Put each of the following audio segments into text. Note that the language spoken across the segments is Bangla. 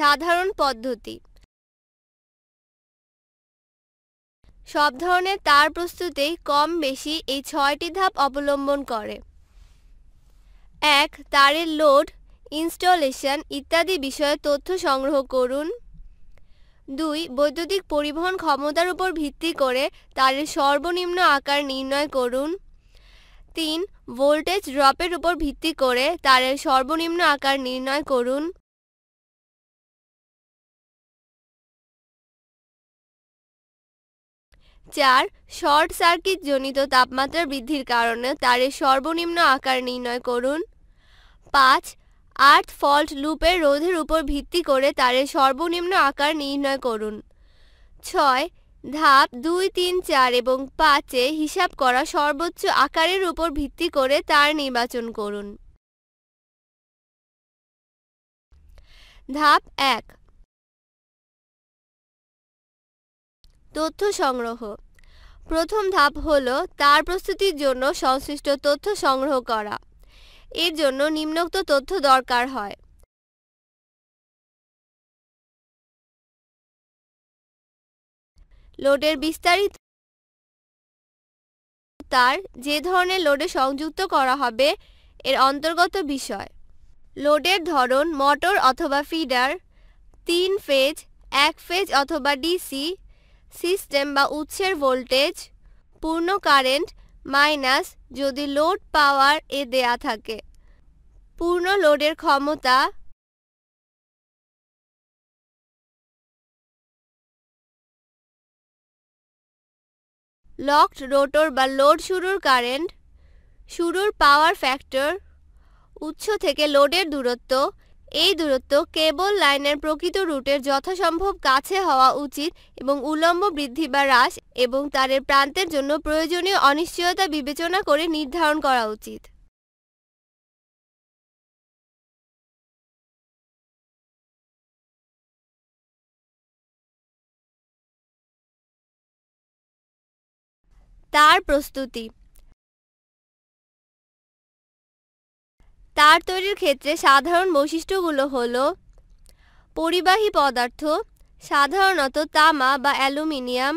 সাধারণ পদ্ধতি সব ধরনের তার প্রস্তুতেই কম বেশি এই ছয়টি ধাপ অবলম্বন করে এক তারের লোড ইনস্টলেশন ইত্যাদি বিষয়ে তথ্য সংগ্রহ করুন দুই বৈদ্যুতিক পরিবহন ক্ষমতার উপর ভিত্তি করে তারের সর্বনিম্ন আকার নির্ণয় করুন তিন ভোল্টেজ ড্রপের উপর ভিত্তি করে তারের সর্বনিম্ন আকার নির্ণয় করুন চার শর্ট সার্কিট জনিত তাপমাত্রা বৃদ্ধির কারণে তারের সর্বনিম্ন আকার নির্ণয় করুন পাঁচ আর্থ ফল্ট লুপের রোধের উপর ভিত্তি করে তারের সর্বনিম্ন আকার নির্ণয় করুন ছয় ধাপ দুই তিন চার এবং পাঁচে হিসাব করা সর্বোচ্চ আকারের উপর ভিত্তি করে তার নির্বাচন করুন ধাপ এক তথ্য সংগ্রহ প্রথম ধাপ হল তার প্রস্তুতির জন্য সংশ্লিষ্ট তথ্য সংগ্রহ করা এর জন্য নিম্নোক্ত তথ্য দরকার হয় লোডের বিস্তারিত তার যে ধরনের লোডে সংযুক্ত করা হবে এর অন্তর্গত বিষয় লোডের ধরন মোটর অথবা ফিডার তিন ফেজ এক ফেজ অথবা ডিসি সিস্টেম বা উৎসের ভোল্টেজ পূর্ণ কারেন্ট মাইনাস যদি লোড পাওয়ার এ দেয়া থাকে পূর্ণ লোডের ক্ষমতা লকড রোটর বা লোড শুরুর কারেন্ট শুরুর পাওয়ার ফ্যাক্টর উৎস থেকে লোডের দূরত্ব এই দূরত্ব কেবল লাইনের প্রকৃত রুটের যথাসম্ভব কাছে হওয়া উচিত এবং উল্লম্ব বৃদ্ধি বা হ্রাস এবং তারের প্রান্তের জন্য প্রয়োজনীয় অনিশ্চয়তা বিবেচনা করে নির্ধারণ করা উচিত তার প্রস্তুতি তার তৈরির ক্ষেত্রে সাধারণ বৈশিষ্ট্যগুলো হলো পরিবাহী পদার্থ সাধারণত তামা বা অ্যালুমিনিয়াম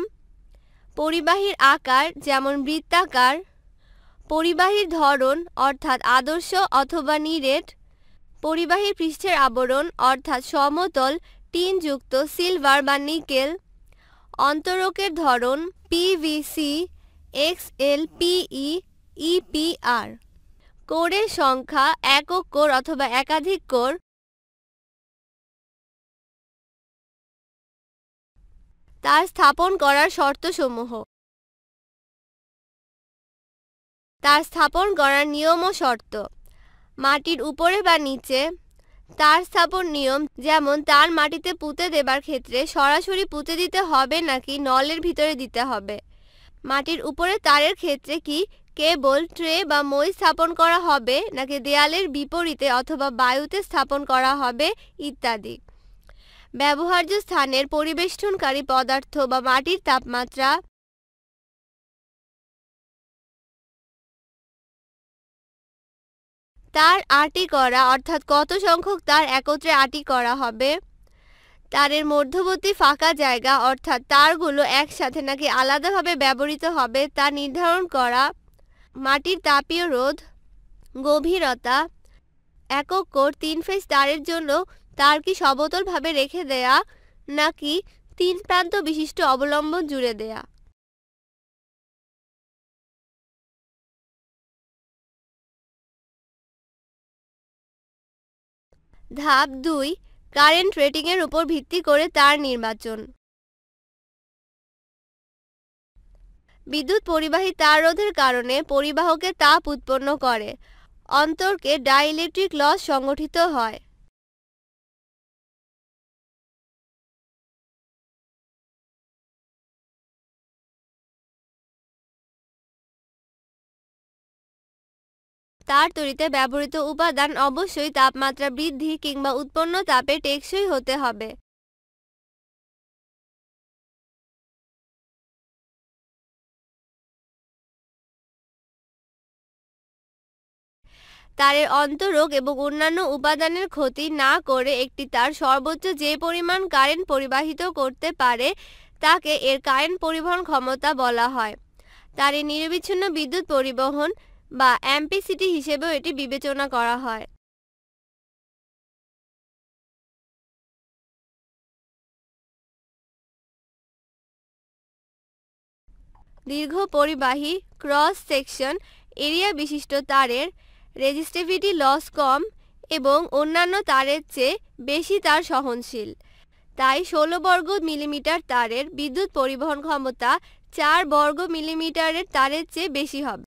পরিবাহীর আকার যেমন বৃত্তাকার পরিবাহীর ধরন অর্থাৎ আদর্শ অথবা নিরেট পরিবাহী পৃষ্ঠের আবরণ অর্থাৎ সমতল টিনযুক্ত সিলভার বা নিকেল অন্তরকের ধরন পিভিসি পিই ইপিআর কোরের সংখ্যা একক কোর অথবা একাধিক কোর তার স্থাপন করার শর্তসমূহ তার স্থাপন করার নিয়ম ও শর্ত মাটির উপরে বা নিচে তার স্থাপন নিয়ম যেমন তার মাটিতে পুঁতে দেবার ক্ষেত্রে সরাসরি পুঁতে দিতে হবে নাকি নলের ভিতরে দিতে হবে মাটির উপরে তারের ক্ষেত্রে কি কেবল ট্রে বা মই স্থাপন করা হবে নাকি দেয়ালের বিপরীতে অথবা বায়ুতে স্থাপন করা হবে ইত্যাদি ব্যবহার্য স্থানের পরিবেষ্টনকারী পদার্থ বা মাটির তাপমাত্রা তার আটি করা অর্থাৎ কত সংখ্যক তার একত্রে আটি করা হবে তারের মধ্যবর্তী ফাঁকা জায়গা অর্থাৎ তারগুলো একসাথে নাকি আলাদাভাবে ব্যবহৃত হবে তা নির্ধারণ করা মাটির তাপীয় রোধ গভীরতা একক কোর তিন ফেজ তারের জন্য তার কি সমতলভাবে রেখে দেয়া নাকি তিন প্রান্ত বিশিষ্ট অবলম্বন জুড়ে দেয়া ধাপ দুই কারেন্ট রেটিংয়ের উপর ভিত্তি করে তার নির্বাচন বিদ্যুৎ পরিবাহী তার রোধের কারণে পরিবাহকে তাপ উৎপন্ন করে অন্তরকে ডাইলেকট্রিক লস সংগঠিত হয় তার তৈরিতে ব্যবহৃত উপাদান অবশ্যই তাপমাত্রা বৃদ্ধি কিংবা উৎপন্ন তাপে টেকসই হতে হবে তারের অন্তরক এবং অন্যান্য উপাদানের ক্ষতি না করে একটি তার সর্বোচ্চ যে পরিমাণ কারেন্ট পরিবাহিত করতে পারে তাকে এর কারেন্ট পরিবহন ক্ষমতা বলা হয় তারে নিরবিচ্ছিন্ন বিদ্যুৎ পরিবহন বা অ্যাম্পিসিটি হিসেবেও এটি বিবেচনা করা হয় দীর্ঘ পরিবাহী ক্রস সেকশন এরিয়া বিশিষ্ট তারের রেজিস্টিভিটি লস কম এবং অন্যান্য তারের চেয়ে বেশি তার সহনশীল তাই ষোলো বর্গ মিলিমিটার তারের বিদ্যুৎ পরিবহন ক্ষমতা চার বর্গ মিলিমিটারের তারের চেয়ে বেশি হবে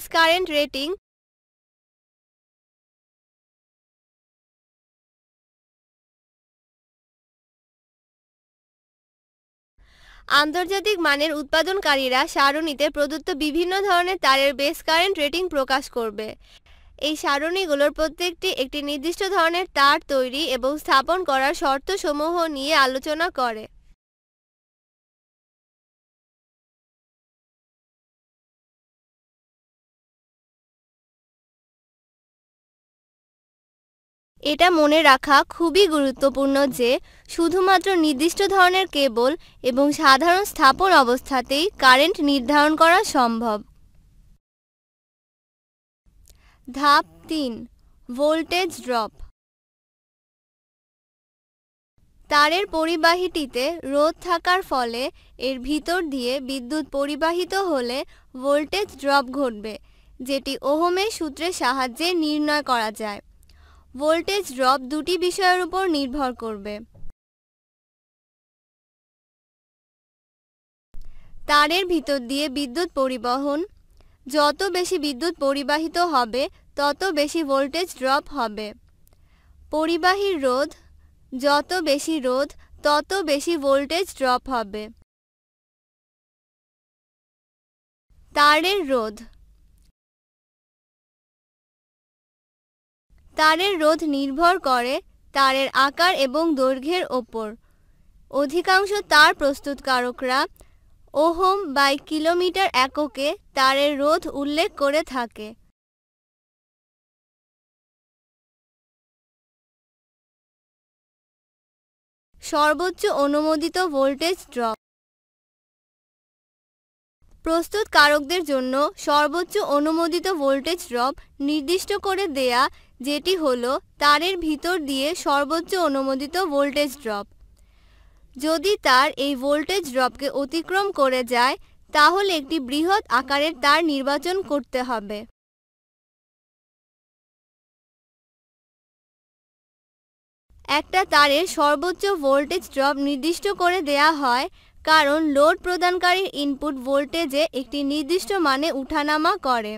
বেস কারেন্ট রেটিং আন্তর্জাতিক মানের উৎপাদনকারীরা সারণিতে প্রদত্ত বিভিন্ন ধরনের তারের বেস কারেন্ট রেটিং প্রকাশ করবে এই সারণিগুলোর প্রত্যেকটি একটি নির্দিষ্ট ধরনের তার তৈরি এবং স্থাপন করার শর্তসমূহ নিয়ে আলোচনা করে এটা মনে রাখা খুবই গুরুত্বপূর্ণ যে শুধুমাত্র নির্দিষ্ট ধরনের কেবল এবং সাধারণ স্থাপন অবস্থাতেই কারেন্ট নির্ধারণ করা সম্ভব ধাপ তিন ভোল্টেজ ড্রপ তারের পরিবাহীটিতে রোদ থাকার ফলে এর ভিতর দিয়ে বিদ্যুৎ পরিবাহিত হলে ভোল্টেজ ড্রপ ঘটবে যেটি ওহমের সূত্রের সাহায্যে নির্ণয় করা যায় ভোল্টেজ ড্রপ দুটি বিষয়ের উপর নির্ভর করবে তারের ভিতর দিয়ে বিদ্যুৎ পরিবহন যত বেশি বিদ্যুৎ পরিবাহিত হবে তত বেশি ভোল্টেজ ড্রপ হবে পরিবাহীর রোধ যত বেশি রোধ তত বেশি ভোল্টেজ ড্রপ হবে তারের রোধ তারের রোধ নির্ভর করে তারের আকার এবং দৈর্ঘ্যের ওপর অধিকাংশ তার প্রস্তুতকারকরা ওহম বাই কিলোমিটার এককে তারের রোধ উল্লেখ করে থাকে সর্বোচ্চ অনুমোদিত ভোল্টেজ ড্রপ প্রস্তুতকারকদের জন্য সর্বোচ্চ অনুমোদিত ভোল্টেজ ড্রপ নির্দিষ্ট করে দেয়া যেটি হলো তারের ভিতর দিয়ে সর্বোচ্চ অনুমোদিত ভোল্টেজ ড্রপ যদি তার এই ভোল্টেজ ড্রপকে অতিক্রম করে যায় তাহলে একটি বৃহৎ আকারের তার নির্বাচন করতে হবে একটা তারের সর্বোচ্চ ভোল্টেজ ড্রপ নির্দিষ্ট করে দেয়া হয় কারণ লোড প্রদানকারীর ইনপুট ভোল্টেজে একটি নির্দিষ্ট মানে উঠানামা করে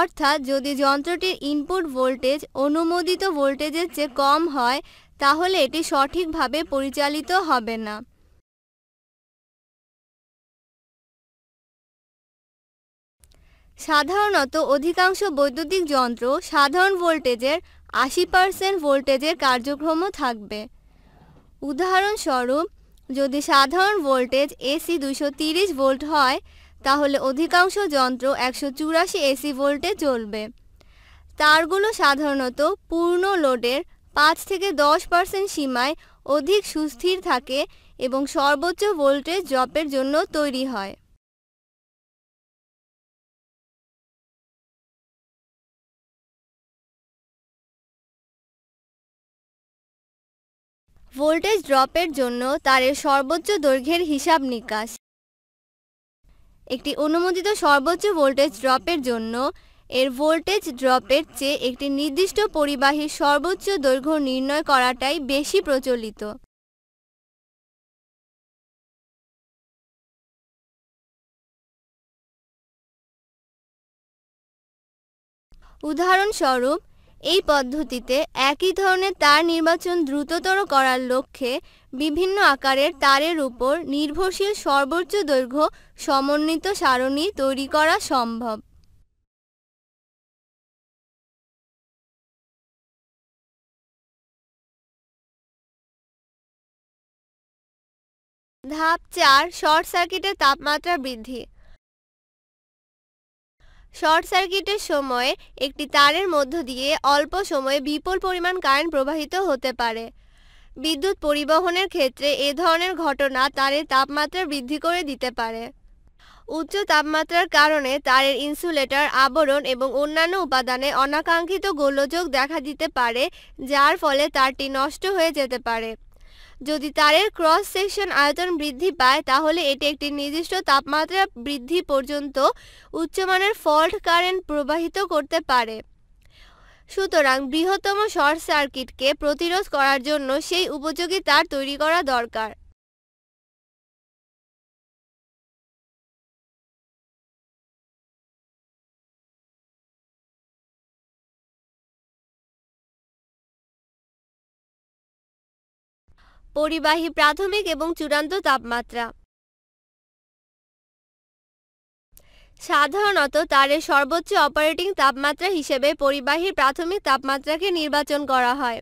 অর্থাৎ যদি যন্ত্রটির ইনপুট ভোল্টেজ অনুমোদিত ভোল্টেজের চেয়ে কম হয় তাহলে এটি সঠিকভাবে পরিচালিত হবে না সাধারণত অধিকাংশ বৈদ্যুতিক যন্ত্র সাধারণ ভোল্টেজের আশি পার্সেন্ট ভোল্টেজের কার্যক্রমও থাকবে উদাহরণস্বরূপ যদি সাধারণ ভোল্টেজ এসি দুশো ভোল্ট হয় তাহলে অধিকাংশ যন্ত্র একশো চুরাশি এসি ভোল্টে চলবে তারগুলো সাধারণত পূর্ণ লোডের পাঁচ থেকে দশ পার্সেন্ট সীমায় অধিক সুস্থির থাকে এবং সর্বোচ্চ ভোল্টেজ ড্রপের জন্য তৈরি হয় ভোল্টেজ ড্রপের জন্য তারের সর্বোচ্চ দৈর্ঘ্যের হিসাব নিকাশ একটি অনুমোদিত সর্বোচ্চ ভোল্টেজ ড্রপের জন্য এর ভোল্টেজ ড্রপের চেয়ে একটি নির্দিষ্ট পরিবাহীর সর্বোচ্চ দৈর্ঘ্য নির্ণয় করাটাই বেশি প্রচলিত উদাহরণস্বরূপ এই পদ্ধতিতে একই ধরনের তার নির্বাচন দ্রুততর করার লক্ষ্যে বিভিন্ন আকারের তারের উপর নির্ভরশীল সর্বোচ্চ দৈর্ঘ্য সমন্বিত সারণি তৈরি করা সম্ভব ধাপ চার শর্ট সার্কিটের তাপমাত্রা বৃদ্ধি শর্ট সার্কিটের সময় একটি তারের মধ্য দিয়ে অল্প সময়ে বিপুল পরিমাণ কারেন্ট প্রবাহিত হতে পারে বিদ্যুৎ পরিবহনের ক্ষেত্রে এ ধরনের ঘটনা তারের তাপমাত্রা বৃদ্ধি করে দিতে পারে উচ্চ তাপমাত্রার কারণে তারের ইনসুলেটর আবরণ এবং অন্যান্য উপাদানে অনাকাঙ্ক্ষিত গোলযোগ দেখা দিতে পারে যার ফলে তারটি নষ্ট হয়ে যেতে পারে যদি তারের ক্রস সেকশন আয়তন বৃদ্ধি পায় তাহলে এটি একটি নির্দিষ্ট তাপমাত্রা বৃদ্ধি পর্যন্ত উচ্চমানের ফল্ট কারেন্ট প্রবাহিত করতে পারে সুতরাং বৃহত্তম শর্ট সার্কিটকে প্রতিরোধ করার জন্য সেই উপযোগী তার তৈরি করা দরকার পরিবাহী প্রাথমিক এবং চূড়ান্ত তাপমাত্রা সাধারণত তারের সর্বোচ্চ অপারেটিং তাপমাত্রা হিসেবে পরিবাহীর প্রাথমিক তাপমাত্রাকে নির্বাচন করা হয়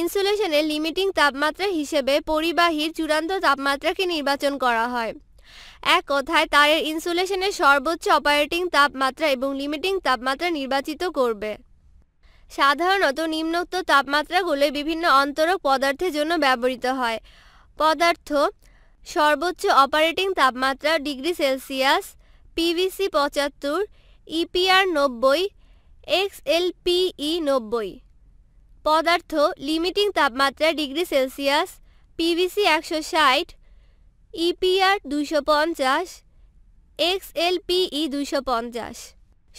ইনসুলেশনের লিমিটিং তাপমাত্রা হিসেবে পরিবাহীর চূড়ান্ত তাপমাত্রাকে নির্বাচন করা হয় এক কথায় তারের ইনসুলেশনের সর্বোচ্চ অপারেটিং তাপমাত্রা এবং লিমিটিং তাপমাত্রা নির্বাচিত করবে সাধারণত নিম্নোক্ত তাপমাত্রাগুলো বিভিন্ন অন্তরক পদার্থের জন্য ব্যবহৃত হয় পদার্থ সর্বোচ্চ অপারেটিং তাপমাত্রা ডিগ্রি সেলসিয়াস পিভিসি পঁচাত্তর ইপিআর নব্বই এক্সএলপিই নব্বই পদার্থ লিমিটিং তাপমাত্রা ডিগ্রি সেলসিয়াস পিভিসি একশো ষাট ইপিআর দুশো পঞ্চাশ এক্সএলপিই দুশো পঞ্চাশ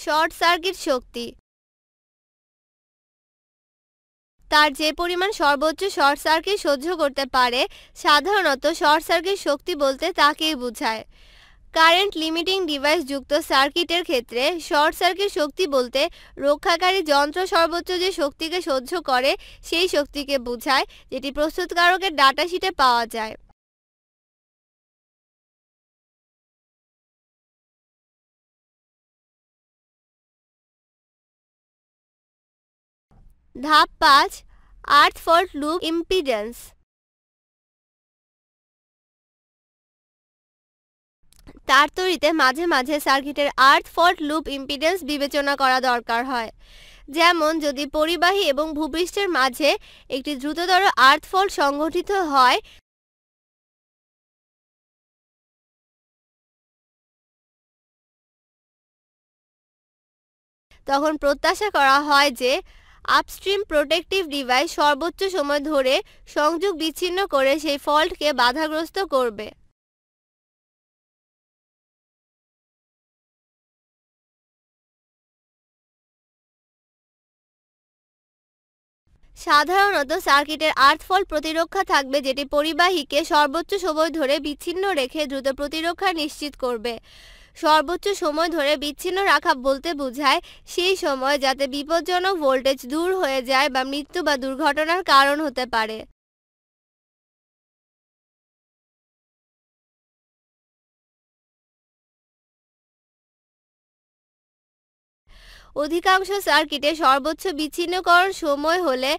শর্ট সার্কিট শক্তি তার যে পরিমাণ সর্বোচ্চ শর্ট সার্কিট সহ্য করতে পারে সাধারণত শর্ট সার্কিট শক্তি বলতে তাকেই বোঝায় কারেন্ট লিমিটিং ডিভাইস যুক্ত সার্কিটের ক্ষেত্রে শর্ট সার্কিট শক্তি বলতে রক্ষাকারী যন্ত্র সর্বোচ্চ যে শক্তিকে সহ্য করে সেই শক্তিকে বোঝায় যেটি প্রস্তুতকারকের ডাটাশিটে পাওয়া যায় ধাপ পাঁচ আর্থ ফল্ট লুপ ইম্পিডেন্স তার তৈরিতে মাঝে মাঝে সার্কিটের আর্থ ফল্ট লুপ ইম্পিডেন্স বিবেচনা করা দরকার হয় যেমন যদি পরিবাহী এবং ভূপৃষ্ঠের মাঝে একটি দ্রুততর আর্থ ফল্ট সংঘটিত হয় তখন প্রত্যাশা করা হয় যে আপস্ট্রিম প্রোটেক্টিভ ডিভাইস সর্বোচ্চ সময় ধরে সংযোগ বিচ্ছিন্ন করে সেই ফল্টকে বাধাগ্রস্ত করবে সাধারণত সার্কিটের আর্থফল প্রতিরক্ষা থাকবে যেটি পরিবাহীকে সর্বোচ্চ সময় ধরে বিচ্ছিন্ন রেখে দ্রুত প্রতিরক্ষা নিশ্চিত করবে সর্বোচ্চ সময় ধরে বিচ্ছিন্ন রাখা বলতে বোঝায় সেই সময় যাতে বিপজ্জনক ভোল্টেজ দূর হয়ে যায় বা মৃত্যু বা দুর্ঘটনার কারণ হতে পারে অধিকাংশ সার্কিটে সর্বোচ্চ বিচ্ছিন্নকরণ সময় হলে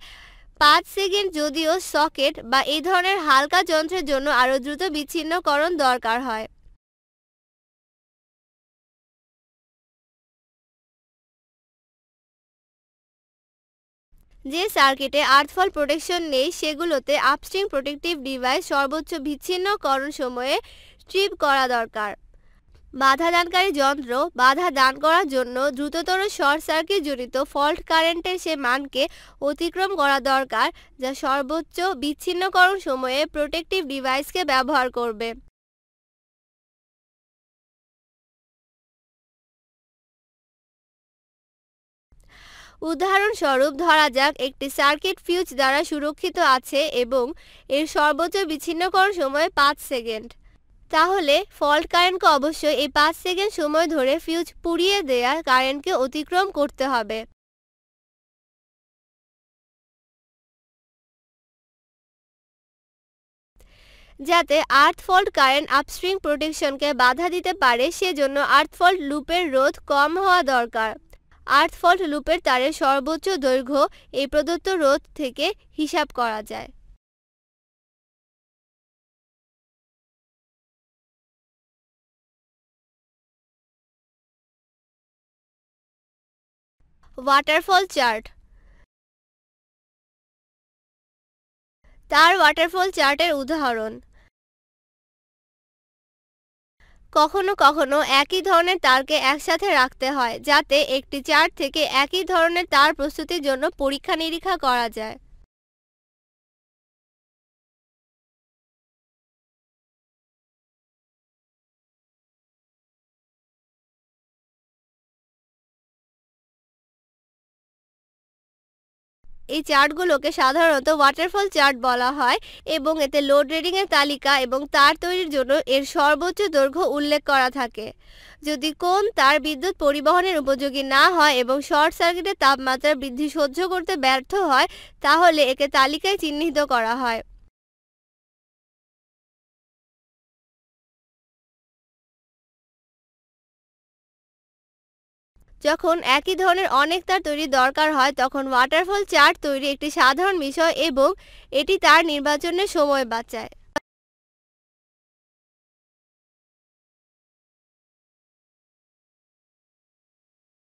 পাঁচ সেকেন্ড যদিও সকেট বা এই ধরনের হালকা যন্ত্রের জন্য আরও দ্রুত বিচ্ছিন্নকরণ দরকার হয় যে সার্কিটে আর্থফল প্রোটেকশন নেই সেগুলোতে আপস্ট্রিং প্রোটেকটিভ ডিভাইস সর্বোচ্চ বিচ্ছিন্নকরণ সময়ে স্ট্রিপ করা দরকার বাধা দানকারী যন্ত্র বাধা দান করার জন্য দ্রুততর শর্ট সার্কিট জনিত ফল্ট কারেন্টের সে মানকে অতিক্রম করা দরকার যা সর্বোচ্চ বিচ্ছিন্নকরণ সময়ে প্রোটেক্টিভ ডিভাইসকে ব্যবহার করবে উদাহরণস্বরূপ ধরা যাক একটি সার্কিট ফিউজ দ্বারা সুরক্ষিত আছে এবং এর সর্বোচ্চ বিচ্ছিন্নকরণ সময় পাঁচ সেকেন্ড তাহলে ফল্ট কারেন্টকে অবশ্যই এই পাঁচ সেকেন্ড সময় ধরে ফিউজ পুড়িয়ে দেয়া কারেন্টকে অতিক্রম করতে হবে যাতে আর্থ ফল্ট কারেন্ট আপস্ট্রিং প্রোটেকশনকে বাধা দিতে পারে সেজন্য আর্থ ফল্ট লুপের রোধ কম হওয়া দরকার আর্থ ফল্ট লুপের তারের সর্বোচ্চ দৈর্ঘ্য এই প্রদত্ত রোধ থেকে হিসাব করা যায় ওয়াটারফল চার্ট তার ওয়াটারফল চার্টের উদাহরণ কখনো কখনো একই ধরনের তারকে একসাথে রাখতে হয় যাতে একটি চার্ট থেকে একই ধরনের তার প্রস্তুতির জন্য পরীক্ষা নিরীক্ষা করা যায় এই চার্টগুলোকে সাধারণত ওয়াটারফল চার্ট বলা হয় এবং এতে লোড রেডিং এর তালিকা এবং তার তৈরির জন্য এর সর্বোচ্চ দৈর্ঘ্য উল্লেখ করা থাকে যদি কোন তার বিদ্যুৎ পরিবহনের উপযোগী না হয় এবং শর্ট সার্কিটের তাপমাত্রা বৃদ্ধি সহ্য করতে ব্যর্থ হয় তাহলে একে তালিকায় চিহ্নিত করা হয় যখন একই ধরনের অনেক তার তৈরির দরকার হয় তখন ওয়াটারফল চার্ট তৈরি একটি সাধারণ বিষয় এবং এটি তার নির্বাচনের সময় বাঁচায়